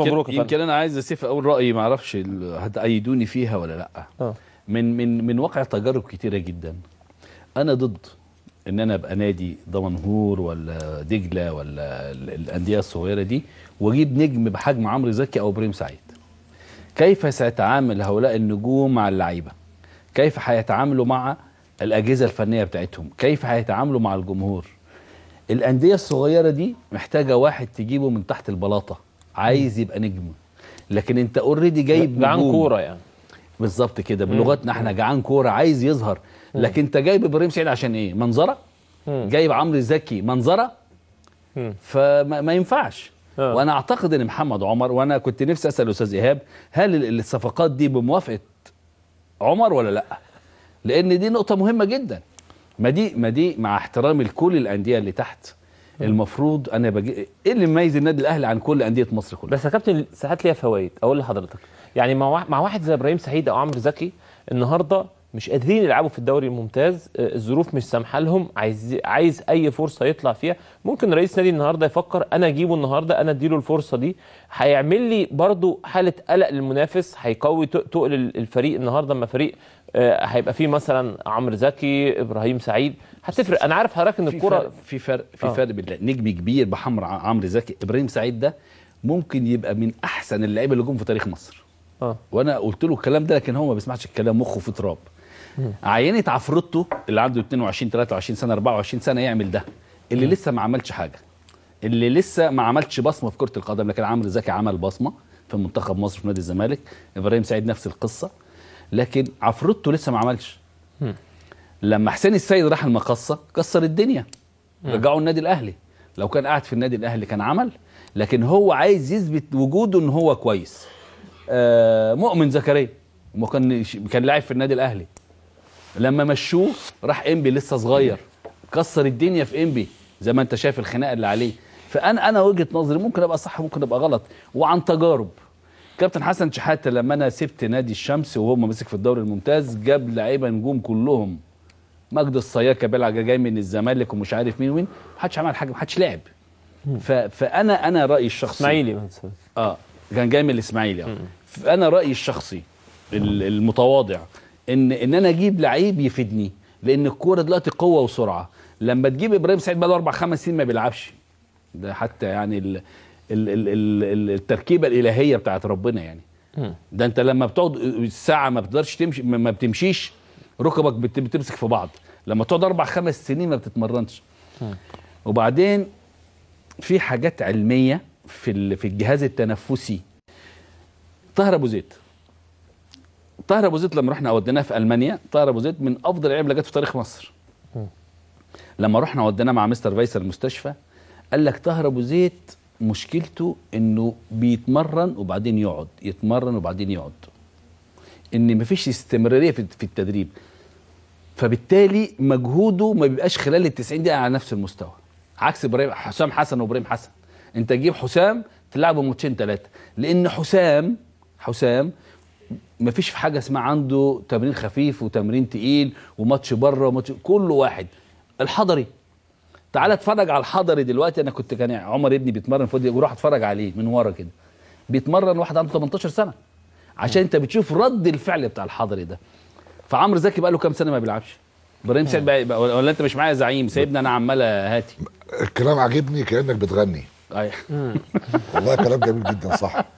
مبروك يمكن انا عايز اسيف اقول رايي ما اعرفش هتأيدوني فيها ولا لا أوه. من من من واقع تجارب كتيره جدا انا ضد ان انا ابقى نادي دمنهور ولا دجله ولا الانديه الصغيره دي واجيب نجم بحجم عمرو زكي او ابراهيم سعيد كيف سيتعامل هؤلاء النجوم مع اللعيبه كيف هيتعاملوا مع الاجهزه الفنيه بتاعتهم كيف هيتعاملوا مع الجمهور الانديه الصغيره دي محتاجه واحد تجيبه من تحت البلاطه عايز يبقى نجم لكن انت اوريدي جايب جعان كوره يعني بالظبط كده بلغتنا احنا جعان كوره عايز يظهر لكن انت جايب ابراهيم سعيد عشان ايه منظره جايب عمرو زكي منظره فما ينفعش آه. وانا اعتقد ان محمد عمر وانا كنت نفسي اسال الاستاذ ايهاب هل الصفقات دي بموافقه عمر ولا لا لان دي نقطه مهمه جدا ما دي ما دي مع احترامي لكل الانديه اللي تحت المفروض انا بجي... ايه اللي مميز النادي الاهلي عن كل انديه مصر كلها بس يا كابتن ساعات ليها فوائد اقول لحضرتك يعني مع واحد زي ابراهيم سعيد او عمرو زكي النهارده مش قادرين يلعبوا في الدوري الممتاز آه، الظروف مش سامحه لهم عايز عايز اي فرصه يطلع فيها ممكن رئيس نادي النهارده يفكر انا اجيبه النهارده انا اديله الفرصه دي هيعمل لي برده حاله قلق للمنافس هيقوي تقل الفريق النهارده اما فريق آه، هيبقى في مثلا عمرو زكي ابراهيم سعيد هتفرق انا عارف حضرتك ان الكوره في فرق في آه. فرق بين نجم كبير بحمر عمرو زكي ابراهيم سعيد ده ممكن يبقى من احسن اللعيبه اللي جم في تاريخ مصر آه. وانا قلت له الكلام ده لكن هو ما بيسمعش الكلام مخه في تراب عينه عفروتو اللي عنده 22 23 سنه 24 سنه يعمل ده اللي م. لسه ما عملش حاجه اللي لسه ما عملش بصمه في كره القدم لكن عمرو زكي عمل بصمه في منتخب مصر في نادي الزمالك ابراهيم سعيد نفس القصه لكن عفروتو لسه ما عملش لما حسين السيد راح المقصه كسر الدنيا رجعوا النادي الاهلي لو كان قاعد في النادي الاهلي كان عمل لكن هو عايز يثبت وجوده ان هو كويس آه مؤمن زكريا ما كان كان لاعب في النادي الاهلي لما مشوه راح انبي لسه صغير كسر الدنيا في انبي زي ما انت شايف الخناقه اللي عليه فانا انا وجهه نظري ممكن ابقى صح ممكن ابقى غلط وعن تجارب كابتن حسن شحاته لما انا سبت نادي الشمس وهو ماسك في الدوري الممتاز جاب لعيبه نجوم كلهم مجد الصياكه بيلعب جاي من الزمالك ومش عارف مين ومين محدش عمل حاجه محدش لعب فانا انا رايي الشخصي اسماعيلي اه كان جاي من الاسماعيلي اه فانا رايي الشخصي المتواضع ان ان انا اجيب لعيب يفيدني لان الكوره دلوقتي قوه وسرعه لما تجيب ابراهيم سعيد بقى له اربع خمس سنين ما بيلعبش ده حتى يعني التركيبه الالهيه بتاعت ربنا يعني ده انت لما بتقعد ساعه ما بتقدرش تمشي ما بتمشيش ركبك بتمسك في بعض لما تقعد اربع خمس سنين ما بتتمرنش وبعدين في حاجات علميه في في الجهاز التنفسي طاهر ابو زيد طاهر ابو زيد لما رحنا وديناه في المانيا طاهر ابو زيد من افضل اللعيبه اللي جت في تاريخ مصر لما رحنا وديناه مع مستر فيصل المستشفى قال لك طاهر ابو زيد مشكلته انه بيتمرن وبعدين يقعد يتمرن وبعدين يقعد ان مفيش استمراريه في التدريب فبالتالي مجهوده ما بيبقاش خلال ال 90 دقيقه على نفس المستوى عكس ابراهيم حسام حسن وابراهيم حسن انت تجيب حسام تلعبه ماتشين ثلاثه لان حسام حسام ما فيش في حاجه اسمها عنده تمرين خفيف وتمرين تقيل وماتش بره وماتش كله واحد الحضري تعالى اتفرج على الحضري دلوقتي انا كنت كان عمر ابني بيتمرن فودي وراح اتفرج عليه من ورا كده بيتمرن واحد عنده 18 سنه عشان انت بتشوف رد الفعل بتاع الحضري ده فعمرو زكي بقى له كام سنه ما بيلعبش ابراهيم سعيد بقى ولا انت مش معايا زعيم سايبني انا عمال هاتي الكلام عاجبني كانك بتغني ايوه والله كلام جميل جدا صح